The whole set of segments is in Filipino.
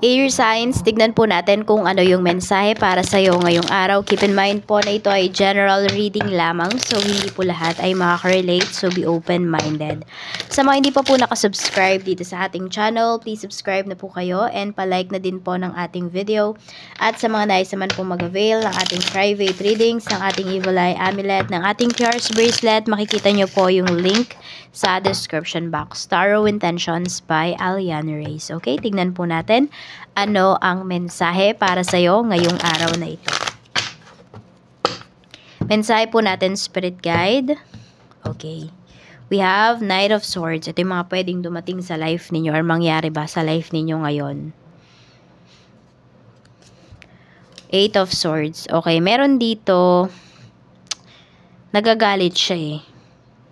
Air Signs, tignan po natin kung ano yung mensahe para sa iyo ngayong araw. Keep in mind po na ito ay general reading lamang so hindi po lahat ay makaka-relate so be open-minded. Sa mga hindi pa po nakasubscribe dito sa ating channel, please subscribe na po kayo and palike na din po ng ating video. At sa mga nais naman po mag-avail ng ating private readings, ng ating Evil Eye Amulet, ng ating Curse Bracelet, makikita nyo po yung link sa description box. Tarot Intentions by Alian Reyes. Okay, tignan po natin ano ang mensahe para sa iyo ngayong araw na ito. Mensahe po natin, Spirit Guide. Okay. We have Knight of Swords. Ito yung mga pwedeng dumating sa life ninyo or mangyari ba sa life ninyo ngayon. Eight of Swords. Okay, meron dito, nagagalit siya eh.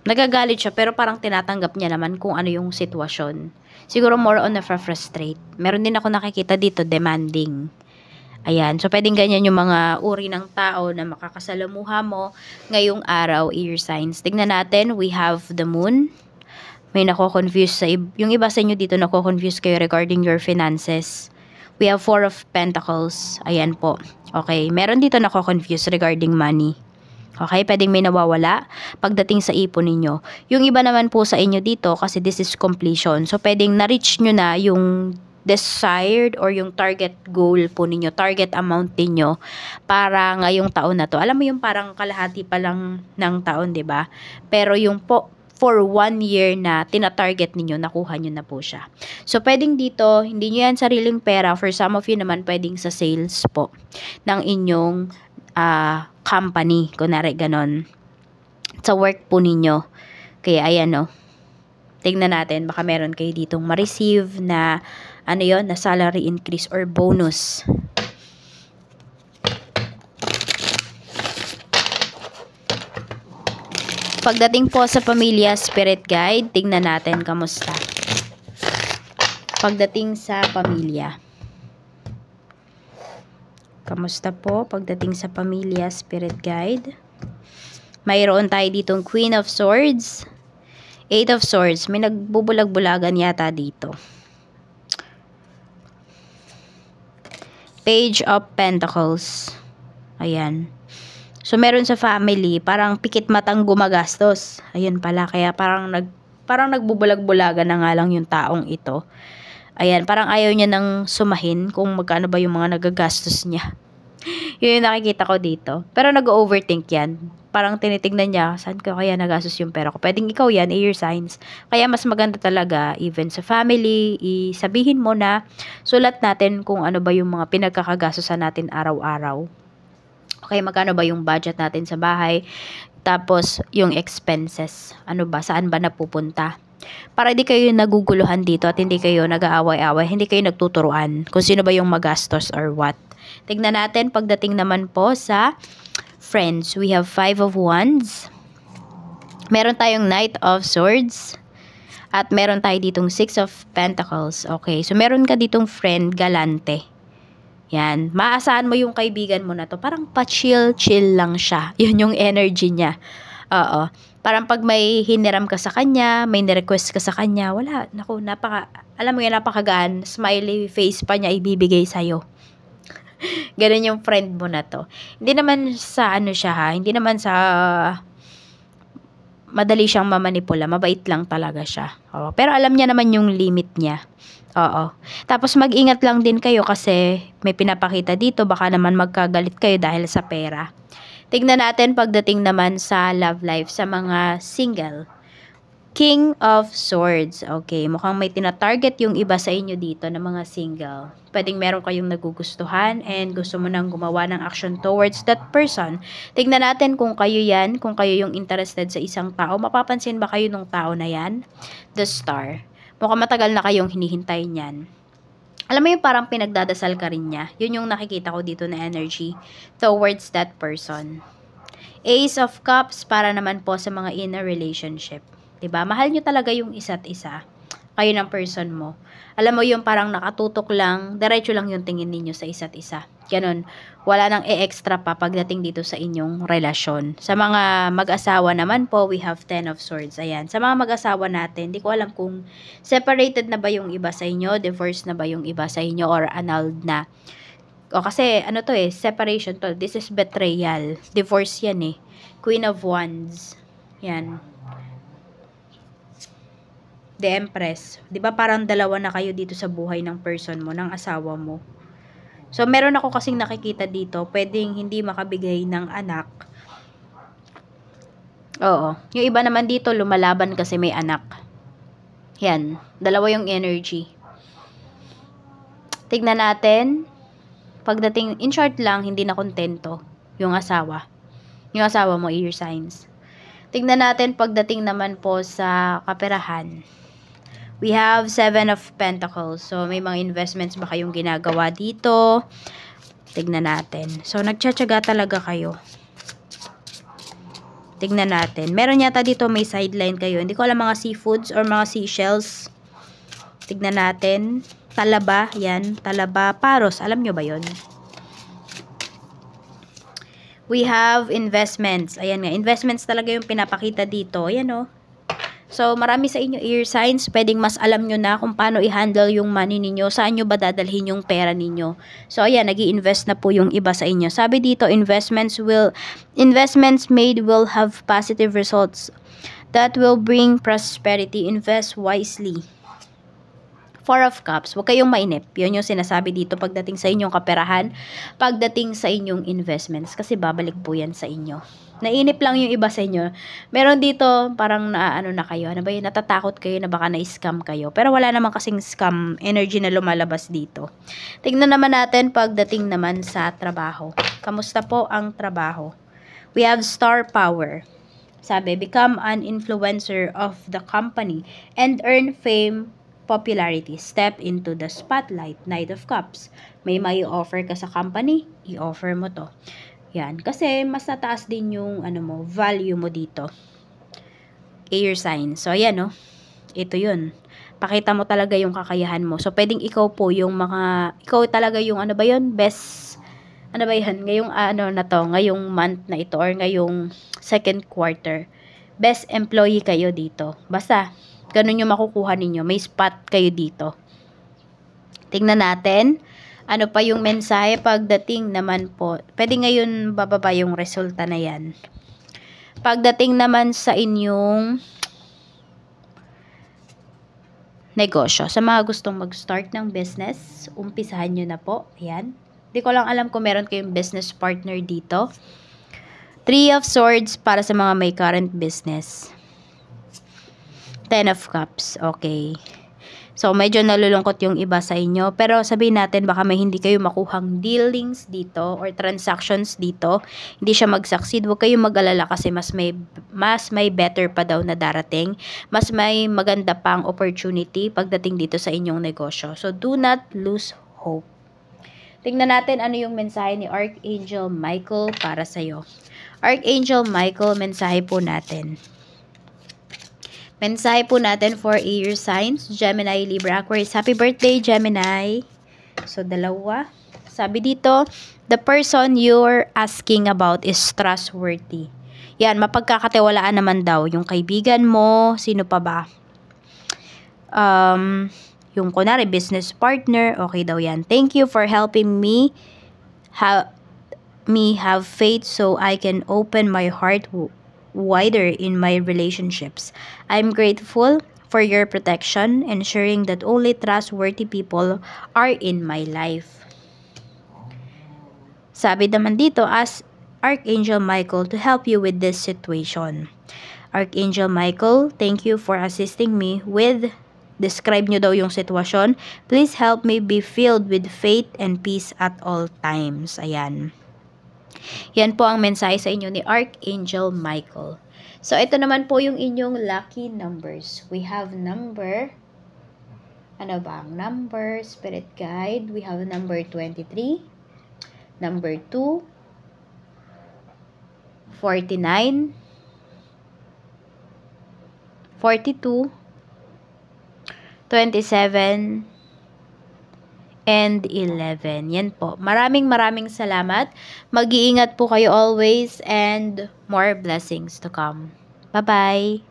Nagagalit siya pero parang tinatanggap niya naman kung ano yung sitwasyon. Siguro more on the frustrate. Meron din ako nakikita dito demanding. Ayan, so pwedeng ganyan yung mga uri ng tao na makakasalamuha mo ngayong araw, ear signs. Tignan natin, we have the moon. May nako-confuse sa yung iba sa inyo dito nako-confuse kayo regarding your finances. We have four of pentacles. Ayan po. Okay, meron dito nako-confuse regarding money. Okay, pwedeng may nawawala pagdating sa ipon ninyo. Yung iba naman po sa inyo dito kasi this is completion. So, pwedeng na-reach nyo na yung desired or yung target goal po ninyo, target amount ninyo para ngayong taon na to. Alam mo yung parang kalahati pa lang ng taon, 'di ba? Pero yung po for one year na tina-target ninyo, nakuha nyo na po siya. So, pwedeng dito, hindi nyo yan sariling pera. For some of you naman, pwedeng sa sales po ng inyong uh, company. Kunwari, ganon. Sa work po ninyo. Kaya, ayan, no. Tingnan natin, baka meron kayo ditong ma-receive na, ano yon na salary increase or bonus. Pagdating po sa pamilya spirit guide, tingnan natin kamusta. Pagdating sa pamilya. Kamusta po pagdating sa pamilya spirit guide? Mayroon tayo ditong Queen of Swords, Eight of Swords. May nagbubulag-bulagan yata dito. Page of Pentacles. Ayan. So, meron sa family, parang pikit matang gumagastos. Ayun pala, kaya parang nag parang nagbubulag-bulagan na nga lang yung taong ito. Ayan, parang ayaw niya nang sumahin kung magkano ba yung mga nagagastos niya. yun yung nakikita ko dito. Pero nag-overthink yan. Parang tinitingnan niya, saan ko kaya nagastos yung pera ko? Pwedeng ikaw yan, air signs. Kaya mas maganda talaga, even sa family, isabihin mo na sulat natin kung ano ba yung mga pinagkakagastosan natin araw-araw. Okay, magkano ba yung budget natin sa bahay? Tapos, yung expenses. Ano ba? Saan ba napupunta? para hindi kayo naguguluhan dito at hindi kayo nag-aaway-away, hindi kayo nagtuturuan kung sino ba yung magastos or what. Tignan natin pagdating naman po sa friends. We have five of wands. Meron tayong knight of swords. At meron tayo ditong six of pentacles. Okay, so meron ka ditong friend galante. Yan. Maasahan mo yung kaibigan mo na to. Parang pa-chill, chill lang siya. Yun yung energy niya. Oo. Parang pag may hiniram ka sa kanya, may request ka sa kanya, wala. Naku, napaka, alam mo yan, napakagaan. Smiley face pa niya ibibigay sa'yo. Ganun yung friend mo na to. Hindi naman sa ano siya ha, hindi naman sa madali siyang mamanipula, mabait lang talaga siya. Oo. Pero alam niya naman yung limit niya. Oo. Tapos mag-ingat lang din kayo kasi may pinapakita dito, baka naman magkagalit kayo dahil sa pera. Tignan natin pagdating naman sa love life sa mga single. King of Swords. Okay, mukhang may tina-target yung iba sa inyo dito na mga single. Pwedeng meron kayong nagugustuhan and gusto mo nang gumawa ng action towards that person. Tignan natin kung kayo yan, kung kayo yung interested sa isang tao. Mapapansin ba kayo nung tao na yan? The Star. Mukhang matagal na kayong hinihintay niyan alam mo yung parang pinagdadasal ka rin niya. Yun yung nakikita ko dito na energy towards that person. Ace of Cups para naman po sa mga in a relationship. 'Di ba? Mahal niyo talaga yung isa't isa kayo ng person mo. Alam mo yung parang nakatutok lang, diretso lang yung tingin ninyo sa isa't isa. Ganun, wala nang e-extra pa pagdating dito sa inyong relasyon. Sa mga mag-asawa naman po, we have 10 of swords. Ayan, sa mga mag-asawa natin, di ko alam kung separated na ba yung iba sa inyo, divorced na ba yung iba sa inyo, or annulled na. O kasi ano to eh, separation to. This is betrayal. Divorce yan eh. Queen of Wands. Yan the empress. 'Di ba parang dalawa na kayo dito sa buhay ng person mo, ng asawa mo. So meron ako kasing nakikita dito, pwedeng hindi makabigay ng anak. Oo. Yung iba naman dito lumalaban kasi may anak. Yan, dalawa yung energy. Tignan natin. Pagdating in short lang, hindi na kontento yung asawa. Yung asawa mo, air signs. Tignan natin pagdating naman po sa kaperahan. We have Seven of Pentacles. So, may mga investments ba kayong ginagawa dito? Tignan natin. So, nagtsatsaga talaga kayo. Tignan natin. Meron yata dito may sideline kayo. Hindi ko alam mga seafoods or mga seashells. Tignan natin. Talaba. Yan. Talaba. Paros. Alam nyo ba yon? We have investments. Ayan nga. Investments talaga yung pinapakita dito. Ayan o. Oh So, marami sa inyo ear signs. Pwedeng mas alam nyo na kung paano i-handle yung money ninyo. Saan nyo ba dadalhin yung pera ninyo. So, ayan, nag invest na po yung iba sa inyo. Sabi dito, investments will investments made will have positive results that will bring prosperity. Invest wisely. Four of Cups, huwag kayong mainip. Yun yung sinasabi dito pagdating sa inyong kaperahan, pagdating sa inyong investments, kasi babalik po yan sa inyo. Nainip lang yung iba sa inyo. Meron dito, parang naaano na kayo. Ano ba yun? Natatakot kayo na baka na-scam kayo. Pero wala naman kasing scam energy na lumalabas dito. Tingnan naman natin pagdating naman sa trabaho. Kamusta po ang trabaho? We have star power. Sabi, become an influencer of the company and earn fame popularity. Step into the spotlight, Knight of Cups. May may offer ka sa company, i-offer mo to. Yan, kasi mas nataas din yung ano mo, value mo dito. Air sign. So ayan no. Ito 'yun. Pakita mo talaga yung kakayahan mo. So pwedeng ikaw po yung mga ikaw talaga yung ano ba 'yun? Best ano ba 'yan? Ngayong ah, ano na to, ngayong month na ito or ngayong second quarter. Best employee kayo dito. Basta ganun yung makukuha ninyo. May spot kayo dito. Tingnan natin ano pa yung mensahe pagdating naman po. Pwede ngayon bababa yung resulta na yan. Pagdating naman sa inyong negosyo. Sa mga gustong mag-start ng business, umpisahan nyo na po. Ayan. Hindi ko lang alam kung meron kayong business partner dito. Three of Swords para sa mga may current business. Ten of Cups. Okay. So, medyo nalulungkot yung iba sa inyo. Pero sabihin natin, baka may hindi kayo makuhang dealings dito or transactions dito. Hindi siya mag-succeed. Huwag kayong mag-alala kasi mas may, mas may better pa daw na darating. Mas may maganda pang opportunity pagdating dito sa inyong negosyo. So, do not lose hope. Tingnan natin ano yung mensahe ni Archangel Michael para sa'yo. Archangel Michael, mensahe po natin. Mensahe po natin for air signs, Gemini, Libra, Aquarius. Happy birthday, Gemini. So, dalawa. Sabi dito, the person you're asking about is trustworthy. Yan, mapagkakatiwalaan naman daw. Yung kaibigan mo, sino pa ba? Um, yung kunwari, business partner, okay daw yan. Thank you for helping me, ha me have faith so I can open my heart wider in my relationships. I'm grateful for your protection, ensuring that only trustworthy people are in my life. Sabi naman dito as Archangel Michael to help you with this situation. Archangel Michael, thank you for assisting me with Describe nyo daw yung sitwasyon. Please help me be filled with faith and peace at all times. Ayan. Yan po ang mensahe sa inyo ni Archangel Michael. So, ito naman po yung inyong lucky numbers. We have number, ano ba ang number, spirit guide. We have number 23, number 2, 49, 42, 27, and 11. Yan po. Maraming maraming salamat. Mag-iingat po kayo always and more blessings to come. Bye-bye!